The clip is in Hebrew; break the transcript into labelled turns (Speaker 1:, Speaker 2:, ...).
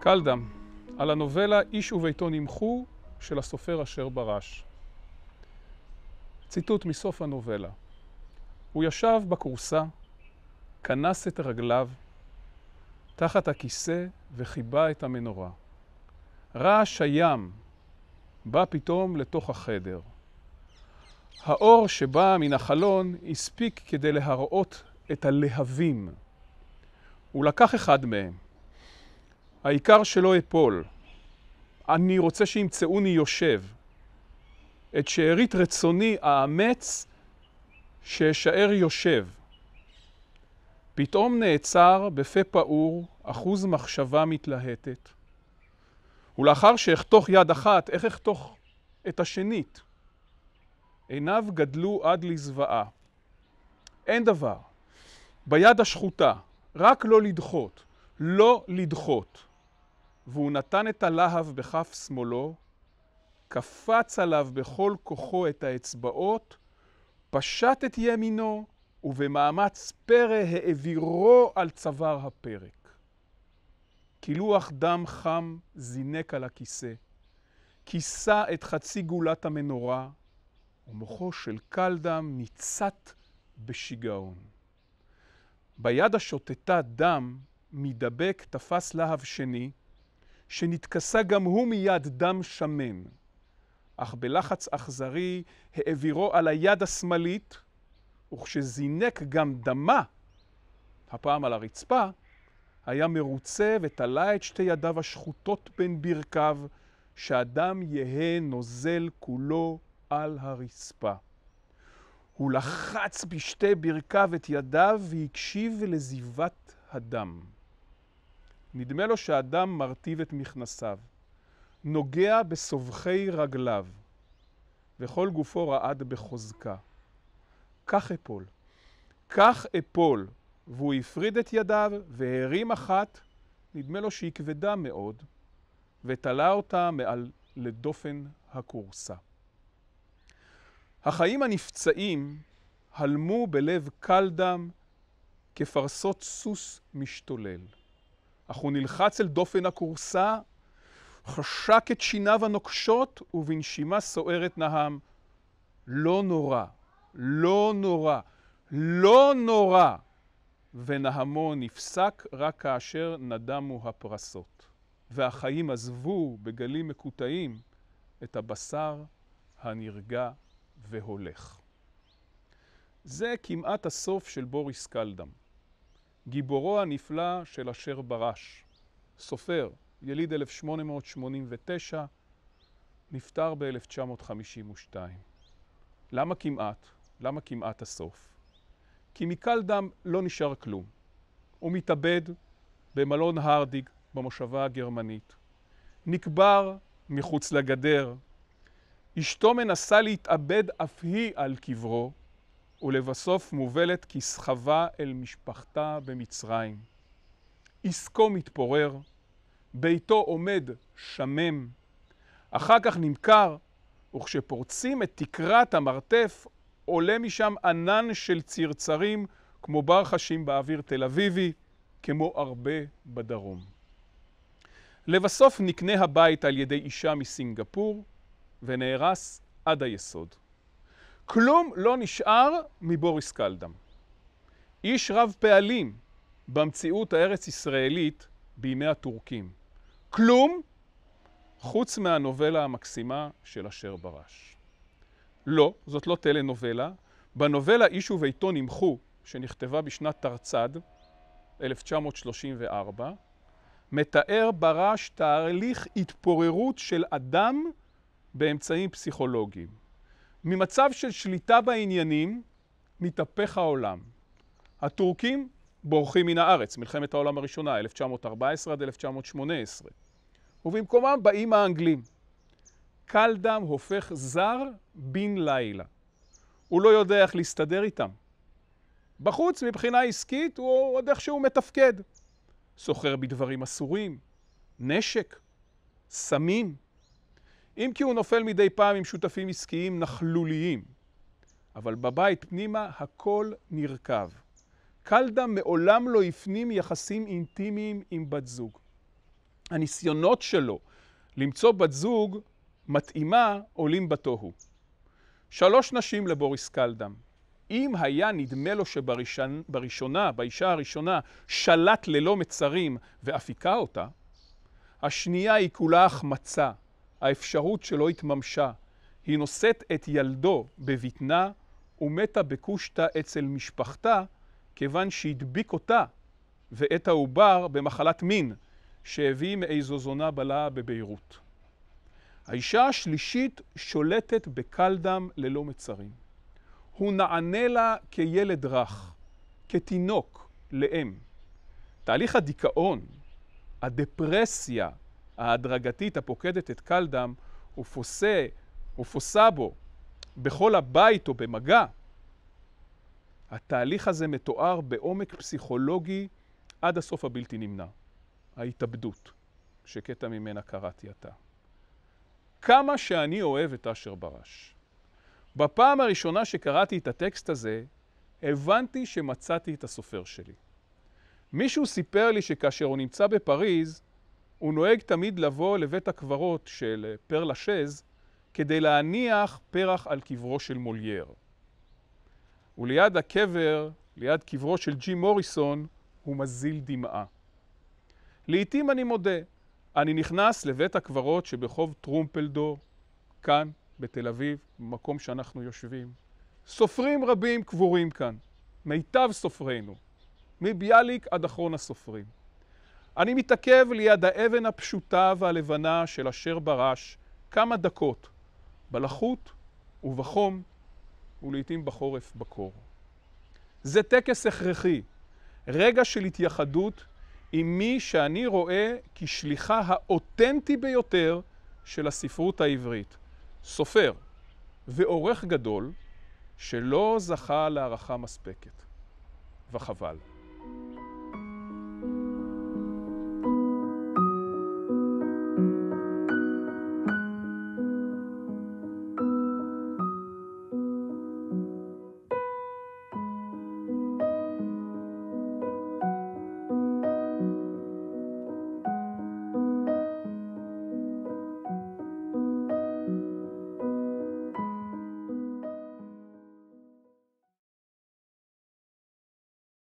Speaker 1: קלדם, על הנובלה "איש וביתו נמחו" של הסופר אשר ברש. ציטוט מסוף הנובלה: הוא ישב בכורסה, כנס את רגליו, תחת הכיסא וחיבה את המנורה. רעש הים בא פתאום לתוך החדר. האור שבא מן החלון הספיק כדי להראות את הלהבים. הוא לקח אחד מהם, העיקר שלא אפול. אני רוצה שימצאוני יושב. את שארית רצוני האמץ, שאשאר יושב. פתאום נעצר בפה פעור אחוז מחשבה מתלהטת. ולאחר שאחתוך יד אחת, איך אחתוך את השנית? עיניו גדלו עד לזוועה. אין דבר. ביד השחוטה, רק לא לדחות. לא לדחות. והוא נתן את הלהב בכף שמאלו, קפץ עליו בכל כוחו את האצבעות, פשט את ימינו, ובמאמץ פרא העבירו על צוואר הפרק. קילוח דם חם זינק על הכיסא, כיסה את חצי גולת המנורה, ומוחו של קלדם ניצת בשיגעון. ביד השוטטה דם, מידבק תפס להב שני, שנתכסה גם הוא מיד דם שמם, אך בלחץ אכזרי העבירו על היד השמאלית, וכשזינק גם דמה, הפעם על הרצפה, היה מרוצה ותלה את שתי ידיו השחוטות בין ברכיו, שהדם יהא נוזל כולו על הרצפה. הוא לחץ בשתי ברכיו את ידיו והקשיב לזיבת הדם. נדמה לו שאדם מרטיב את מכנסיו, נוגע בסובכי רגליו, וכל גופו רעד בחוזקה. כך אפול. כך אפול. והוא הפריד את ידיו והרים אחת, נדמה לו שהיא כבדה מאוד, ותלה אותה מעל לדופן הכורסה. החיים הנפצעים הלמו בלב קל דם כפרסות סוס משתולל. אך הוא נלחץ אל דופן הכורסה, חשק את שיניו הנוקשות, ובנשימה סוערת נהם, לא נורא, לא נורא, לא נורא. ונהמו נפסק רק כאשר נדמו הפרסות. והחיים עזבו בגלים מקוטעים את הבשר הנרגע והולך. זה כמעט הסוף של בוריס קלדם. גיבורו הנפלא של אשר ברש. סופר, יליד 1889, נפטר ב-1952. למה כמעט? למה כמעט הסוף? כי מקל דם לא נשאר כלום. הוא מתאבד במלון הרדיג במושבה הגרמנית. נקבר מחוץ לגדר. אשתו מנסה להתאבד אף היא על קברו, ולבסוף מובלת כסחבה אל משפחתה במצרים. עסקו מתפורר, ביתו עומד שמם, אחר כך נמכר, וכשפורצים את תקרת המרתף, עולה משם ענן של צרצרים, כמו בר חשים באוויר תל אביבי, כמו הרבה בדרום. לבסוף נקנה הבית על ידי אישה מסינגפור, ונהרס עד היסוד. כלום לא נשאר מבוריס קלדם. איש רב פעלים במציאות הארץ-ישראלית בימי הטורקים. כלום חוץ מהנובלה המקסימה של אשר ברש. לא, זאת לא טלנובלה. בנובלה איש וביתו נמחו, שנכתבה בשנת תרצ"ד, 1934, מתאר ברש תהליך התפוררות של אדם באמצעים פסיכולוגיים. ממצב של שליטה בעניינים מתהפך העולם. הטורקים בורחים מן הארץ, מלחמת העולם הראשונה, 1914 עד 1918, ובמקומם באים האנגלים. קל דם הופך זר בן לילה. הוא לא יודע איך להסתדר איתם. בחוץ, מבחינה עסקית, הוא עוד איכשהו מתפקד. סוחר בדברים אסורים, נשק, סמים. אם כי הוא נופל מדי פעם עם שותפים עסקיים נכלוליים, אבל בבית פנימה הכל נרקב. קלדה מעולם לא הפנים יחסים אינטימיים עם בת זוג. הניסיונות שלו למצוא בת זוג מתאימה עולים בתוהו. שלוש נשים לבוריס קלדם. אם היה נדמה לו שבראשונה, באישה הראשונה, שלט ללא מצרים ואפיקה אותה, השנייה היא כולה החמצה, האפשרות שלא התממשה. היא נושאת את ילדו בבטנה ומתה בקושטא אצל משפחתה, כיוון שהדביק אותה ואת העובר במחלת מין, שהביא מאיזו זונה בלעה בביירות. האישה השלישית שולטת בקל דם ללא מצרים. הוא נענה לה כילד רך, כתינוק, לאם. תהליך הדיכאון, הדפרסיה, ההדרגתית הפוקדת את קל דם ופוסה, ופוסה בו בכל הבית או במגע, התהליך הזה מתואר בעומק פסיכולוגי עד הסוף הבלתי נמנע. ההתאבדות, שקטע ממנה קראתי עתה. כמה שאני אוהב את אשר ברש. בפעם הראשונה שקראתי את הטקסט הזה, הבנתי שמצאתי את הסופר שלי. מישהו סיפר לי שכאשר הוא נמצא בפריז, הוא נוהג תמיד לבוא לבית הקברות של אה, פרלה שז כדי להניח פרח על קברו של מולייר. וליד הקבר, ליד קברו של ג'י מוריסון, הוא מזיל דמעה. לעתים אני מודה, אני נכנס לבית הקברות שבחוב טרומפלדור, כאן, בתל אביב, במקום שאנחנו יושבים. סופרים רבים קבורים כאן, מיטב סופרינו, מביאליק עד אחרון הסופרים. אני מתעכב ליד האבן הפשוטה והלבנה של אשר ברש כמה דקות, בלחות ובחום, ולעיתים בחורף בקור. זה טקס הכרחי, רגע של התייחדות עם מי שאני רואה כשליחה האותנטי ביותר של הספרות העברית, סופר ועורך גדול שלא זכה להערכה מספקת, וחבל.